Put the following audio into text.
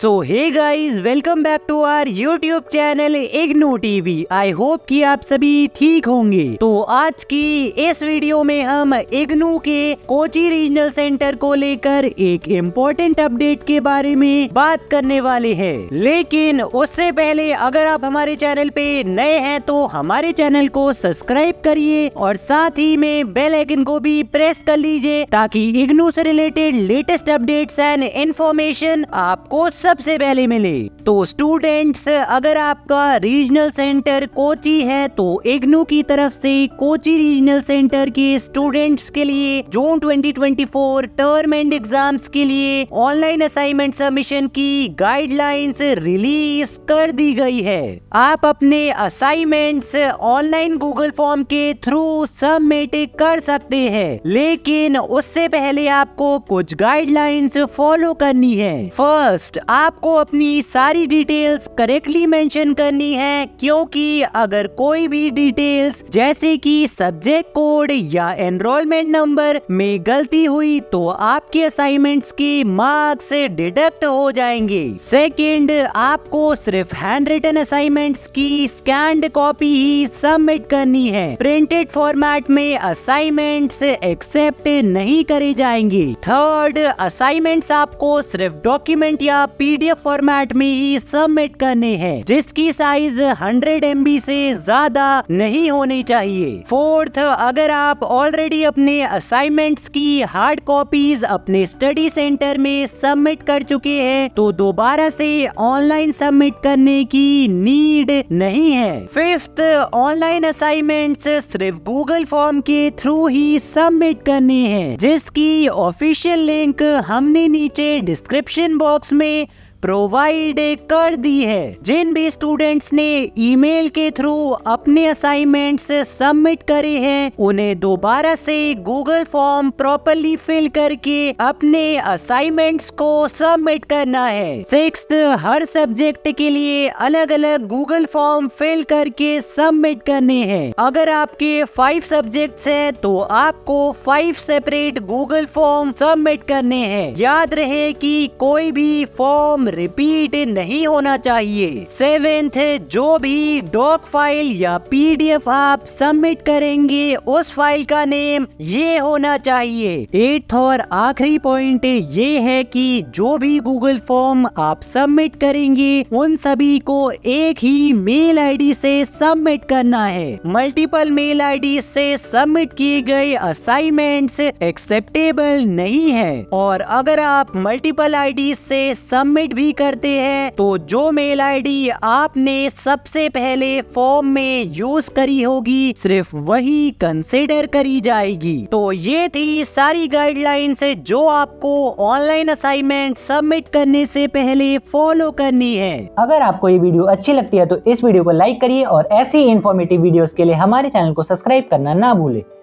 so hey guys welcome back to our YouTube channel IGNOU TV I hope कि आप सभी ठीक होंगे तो आज की इस वीडियो में हम इग्नू के कोची रीजनल सेंटर को लेकर एक इम्पोर्टेंट अपडेट के बारे में बात करने वाले हैं लेकिन उससे पहले अगर आप हमारे चैनल पे नए हैं तो हमारे चैनल को सब्सक्राइब करिए और साथ ही में बेल आइकन को भी प्रेस कर लीजिए ताकि इग्नू से related latest updates and information आपको सबसे पहले मिले तो स्टूडेंट्स अगर आपका रीजनल सेंटर कोची है तो इग्नू की तरफ से कोची रीजनल सेंटर के स्टूडेंट्स के लिए जून 2024 टर्म एंड एग्जाम्स के लिए ऑनलाइन असाइनमेंट सबमिशन की गाइडलाइंस रिलीज कर दी गई है आप अपने असाइनमेंट्स ऑनलाइन गूगल फॉर्म के थ्रू सबमिट कर सकते हैं लेकिन उससे पहले आपको कुछ गाइडलाइंस फॉलो करनी है फर्स्ट आपको अपनी सारी डिटेल्स करेक्टली मेंशन करनी है क्योंकि अगर कोई भी डिटेल्स जैसे कि सब्जेक्ट कोड या एनरोलमेंट नंबर में गलती हुई तो आपके असाइनमेंट्स के मार्क्स डिडक्ट हो जाएंगे सेकंड आपको सिर्फ हैंड रिटन असाइनमेंट्स की स्कैंड कॉपी ही सबमिट करनी है प्रिंटेड फॉर्मेट में असाइनमेंट्स एक्सेप्ट नहीं करे जाएंगे थर्ड असाइनमेंट्स आपको सिर्फ डॉक्यूमेंट या पी पीडीएफ फॉर्मेट में ही सबमिट करने हैं जिसकी साइज 100 एम से ज्यादा नहीं होनी चाहिए फोर्थ अगर आप ऑलरेडी अपने असाइनमेंट्स की हार्ड कॉपीज अपने स्टडी सेंटर में सबमिट कर चुके हैं तो दोबारा से ऑनलाइन सबमिट करने की नीड नहीं है फिफ्थ ऑनलाइन असाइनमेंट सिर्फ गूगल फॉर्म के थ्रू ही सबमिट करने हैं जिसकी ऑफिशियल लिंक हमने नीचे डिस्क्रिप्शन बॉक्स में प्रोवाइड कर दी है जिन भी स्टूडेंट्स ने ईमेल के थ्रू अपने असाइनमेंट सबमिट करे हैं उन्हें दोबारा से गूगल फॉर्म प्रॉपरली फिल करके अपने असाइनमेंट्स को सबमिट करना है सिक्स हर सब्जेक्ट के लिए अलग अलग गूगल फॉर्म फिल करके सबमिट करने हैं अगर आपके फाइव सब्जेक्ट है तो आपको five separate Google form submit करने हैं याद रहे की कोई भी फॉर्म रिपीट नहीं होना चाहिए सेवेंथ जो भी डॉक फाइल या पीडीएफ आप सबमिट करेंगे उस फाइल का नेम ये होना चाहिए एट्थ और आखिरी पॉइंट ये है कि जो भी गूगल फॉर्म आप सबमिट करेंगे उन सभी को एक ही मेल आईडी से सबमिट करना है मल्टीपल मेल आईडी से सबमिट किए गए असाइनमेंट्स एक्सेप्टेबल नहीं है और अगर आप मल्टीपल आईडी से सबमिट भी करते हैं तो जो मेल आईडी आपने सबसे पहले फॉर्म में यूज करी होगी सिर्फ वही कंसिडर करी जाएगी तो ये थी सारी गाइडलाइन जो आपको ऑनलाइन असाइनमेंट सबमिट करने से पहले फॉलो करनी है अगर आपको ये वीडियो अच्छी लगती है तो इस वीडियो को लाइक करिए और ऐसी इन्फॉर्मेटिव वीडियोस के लिए हमारे चैनल को सब्सक्राइब करना ना भूले